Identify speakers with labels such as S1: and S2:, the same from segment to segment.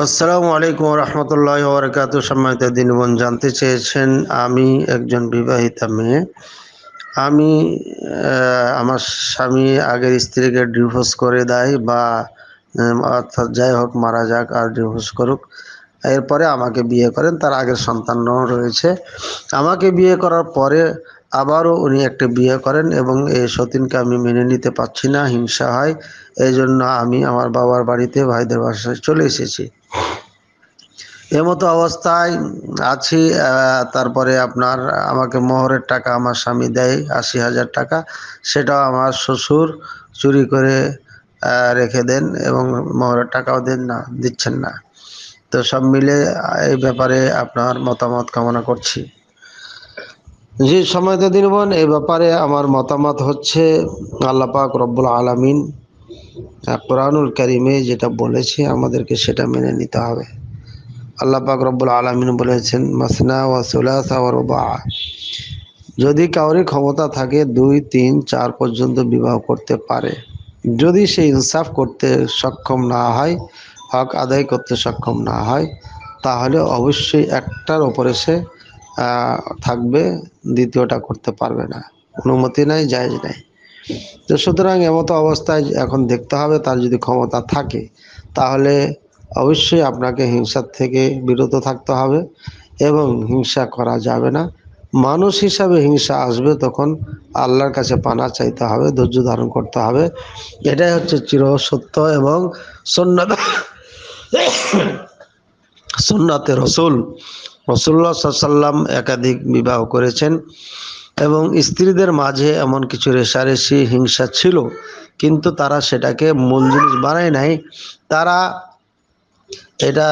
S1: আসসালামু আলাইকুম রহমতুল্লাহ বরকাত সম্মানিত দিনবন জানতে চেয়েছেন আমি একজন বিবাহিতা মেয়ে আমি আমার স্বামী আগের স্ত্রীকে ডিভোর্স করে দেয় বা অর্থাৎ যাই হোক মারা যাক আর ডিভোর্স করুক এরপরে আমাকে বিয়ে করেন তার আগের সন্তানও রয়েছে আমাকে বিয়ে করার পরে আবারও উনি একটা বিয়ে করেন এবং এই সতীনকে আমি মেনে নিতে পারছি না হিংসা হয় এই জন্য আমি আমার বাবার বাড়িতে ভাইদের বাসায় চলে এসেছি এমতো অবস্থায় আছি তারপরে আপনার আমাকে মোহরের টাকা আমার স্বামী দেয় আশি হাজার টাকা সেটাও আমার শ্বশুর চুরি করে রেখে দেন এবং মোহরের টাকাও দেন না দিচ্ছেন না তো সব মিলে এই ব্যাপারে আপনার মতামত কামনা করছি জি সময়ত দিনবন এ ব্যাপারে আমার মতামত হচ্ছে আল্লাপাক রব্বুল আলমিন কোরআনুল করিমে যেটা বলেছে আমাদেরকে সেটা মেনে নিতে হবে আল্লাপাক রব্বুল আলমিন বলেছেন মাসনা ওয়া সুলাসা যদি কাউরি ক্ষমতা থাকে দুই তিন চার পর্যন্ত বিবাহ করতে পারে যদি সে ইনসাফ করতে সক্ষম না হয় হক আদায় করতে সক্ষম না হয় তাহলে অবশ্যই একটার ওপরে সে থাকবে দ্বিতীয়টা করতে পারবে না অনুমতি নাই জায়জ নাই তো সুতরাং এমতো অবস্থায় এখন দেখতে হবে তার যদি ক্ষমতা থাকে তাহলে অবশ্যই আপনাকে হিংসার থেকে বিরত থাকতে হবে এবং হিংসা করা যাবে না মানুষ হিসাবে হিংসা আসবে তখন আল্লাহর কাছে পানা চাইতে হবে ধৈর্য ধারণ করতে হবে এটাই হচ্ছে চিরসত্য এবং সন্ন্যত সুন্নাতে রসুল রসুল্লা সাল্লাম একাধিক বিবাহ করেছেন এবং স্ত্রীদের মাঝে এমন কিছু রেশারেশি হিংসা ছিল কিন্তু তারা সেটাকে মূল জিনিস বানায় নাই তারা এটা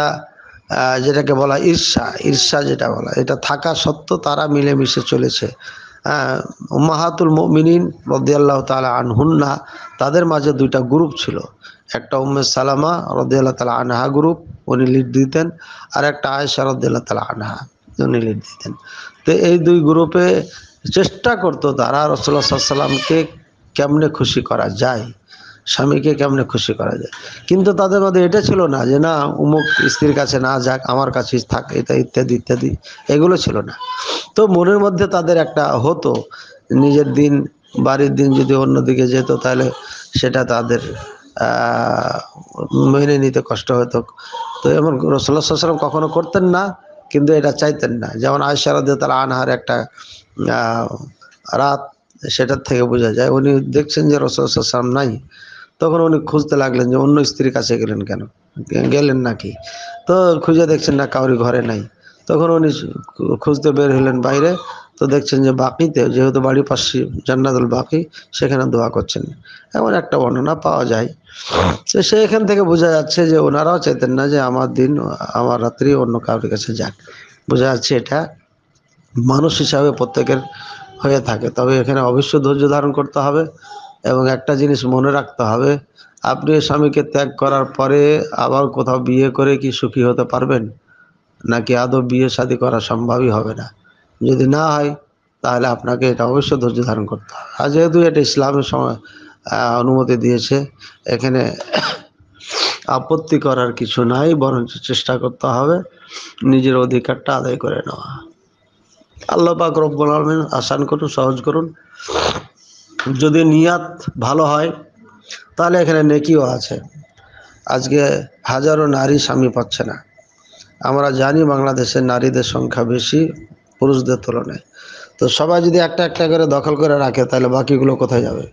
S1: যেটাকে বলা ঈর্ষা ঈর্ষা যেটা বলা এটা থাকা সত্ত্বেও তারা মিলেমিশে চলেছে মাহাতুল মিনিন রদিয়াল্লাহ তালা আনহুন্না তাদের মাঝে দুইটা গ্রুপ ছিল একটা উম্মে সালামা রদিয়াল্লাহ তালা আনহা গ্রুপ উনি লিড দিতেন আর একটা আয়েশা রদিয়াল্লাহ তালা আনহা উনি লিড দিতেন তো এই দুই গ্রুপে চেষ্টা করতো তারা রসুল্লাহ সাল্লামকে কেমনে খুশি করা যায় স্বামীকে কেমনে খুশি করা যায় কিন্তু তাদের মধ্যে এটা ছিল না যে না উমুক স্ত্রীর কাছে না যাক আমার কাছে থাক এটা ইত্যাদি ইত্যাদি এগুলো ছিল না তো মনের মধ্যে তাদের একটা হতো নিজের দিন বাড়ির দিন যদি অন্যদিকে যেত তাহলে সেটা তাদের মেনে নিতে কষ্ট হতো তো এমন রসলাম কখনো করতেন না কিন্তু এটা চাইতেন না যেমন আয়সারাদ তার আনহার একটা রাত সেটার থেকে বোঝা যায় উনি দেখছেন যে রসলাম নাই তখন উনি খুঁজতে লাগলেন যে অন্য স্ত্রীর কাছে গেলেন কেন গেলেন নাকি তো খুঁজে দেখছেন না কাউরি ঘরে নাই তখন উনি খুঁজতে বের হলেন বাইরে তো দেখছেন যে বাকিতে যেহেতু বাড়ির পাশে জান্নাতুল বাকি সেখানে দোয়া করছেন এমন একটা বর্ণনা পাওয়া যায় তো সে এখান থেকে বোঝা যাচ্ছে যে ওনারাও চাইতেন না যে আমার দিন আমার রাত্রি অন্য কারোর কাছে যাক বোঝা যাচ্ছে এটা মানুষ হিসাবে প্রত্যেকের হয়ে থাকে তবে এখানে অবশ্য ধৈর্য ধারণ করতে হবে এবং একটা জিনিস মনে রাখতে হবে আপনি স্বামীকে ত্যাগ করার পরে আবার কোথাও বিয়ে করে কি সুখী হতে পারবেন নাকি আদৌ বিয়ে শাদী করা সম্ভবই হবে না যদি না হয় তাহলে আপনাকে এটা অবশ্যই ধৈর্য ধারণ করতে হবে আর যেহেতু এটা ইসলামের সময় অনুমতি দিয়েছে এখানে আপত্তি করার কিছু নাই বরঞ্চ চেষ্টা করতে হবে নিজের অধিকারটা আদায় করে নেওয়া আল্লাহ পাক রব্বুল আলমিন আসান করুন সহজ করুন যদি নিয়াত ভালো হয় তাহলে এখানে নেকিও আছে আজকে হাজারো নারী স্বামী পাচ্ছে না আমরা জানি বাংলাদেশের নারীদের সংখ্যা বেশি পুরুষদের তুলনায় তো সবাই যদি একটা একটা করে দখল করে রাখে তাহলে বাকিগুলো কোথায় যাবে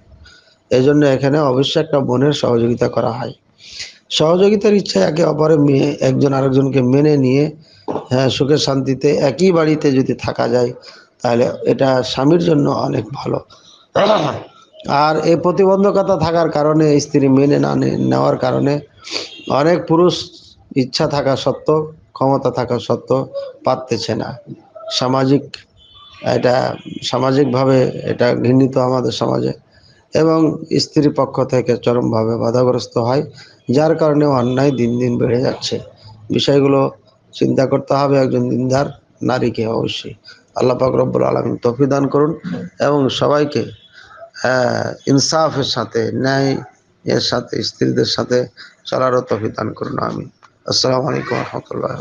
S1: এই জন্য এখানে অবশ্যই একটা বোনের সহযোগিতা করা হয় সহযোগিতার ইচ্ছা একে অপরে মেয়ে একজন আরেকজনকে মেনে নিয়ে হ্যাঁ সুখে শান্তিতে একই বাড়িতে যদি থাকা যায় তাহলে এটা স্বামীর জন্য অনেক ভালো আর এই প্রতিবন্ধকতা থাকার কারণে স্ত্রী মেনে না নেওয়ার কারণে অনেক পুরুষ ইচ্ছা থাকা সত্ত্বেও ক্ষমতা থাকা সত্ত্বেও পারতেছে না সামাজিক এটা সামাজিকভাবে এটা ঘৃণিত আমাদের সমাজে এবং স্ত্রীর পক্ষ থেকে চরমভাবে বাধাগ্রস্ত হয় যার কারণে অন্যায় দিন দিন বেড়ে যাচ্ছে বিষয়গুলো চিন্তা করতে হবে একজন দিনদার নারীকে অবশ্যই আল্লাহ পাক রব্বুল আলমিন তফি দান করুন এবং সবাইকে ইনসাফের সাথে ন্যায় এর সাথে স্ত্রীদের সাথে চলারও তফি দান করুন আমি আসসালামু আলাইকুম রহমতুল্লাহ